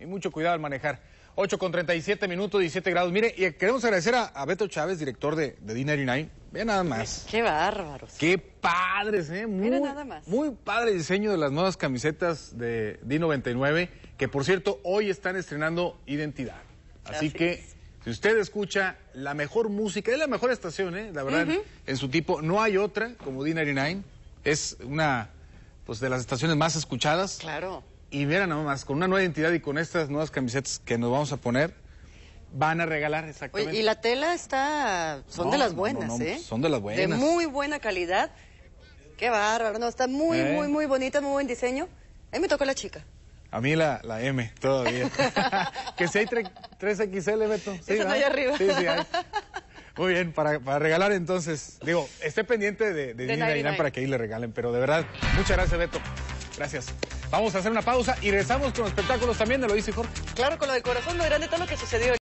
Y mucho cuidado al manejar. 8 con 37 minutos, 17 grados. Mire, y queremos agradecer a, Beto Chávez, director de, de d Nine. Vean nada más. Qué bárbaros. Qué padres, ¿eh? Muy, nada más. Muy padre diseño de las nuevas camisetas de D99, que por cierto, hoy están estrenando Identidad. Así, que, si usted escucha la mejor música, es la mejor estación, ¿eh? La verdad, en su tipo, no hay otra como d Nine. Es una, pues, de las estaciones más escuchadas. Claro. Y mira nada más, con una nueva identidad y con estas nuevas camisetas que nos vamos a poner, van a regalar exactamente. Oye, y la tela está, son de las buenas, ¿eh? Son de las buenas. De muy buena calidad. Qué bárbaro, no, está muy, ¿Eh? muy, muy bonita, muy buen diseño. A me tocó la chica. A mí la, la M, todavía. que si hay 3XL, Beto. Sí, Muy bien, para, regalar entonces, digo, esté pendiente de, de, para que ahí le regalen, pero de verdad, muchas gracias, Beto. Gracias. Vamos a hacer una pausa y rezamos con los espectáculos también, de lo dice Jorge? Claro, con lo del corazón, lo grande, todo lo que sucedió.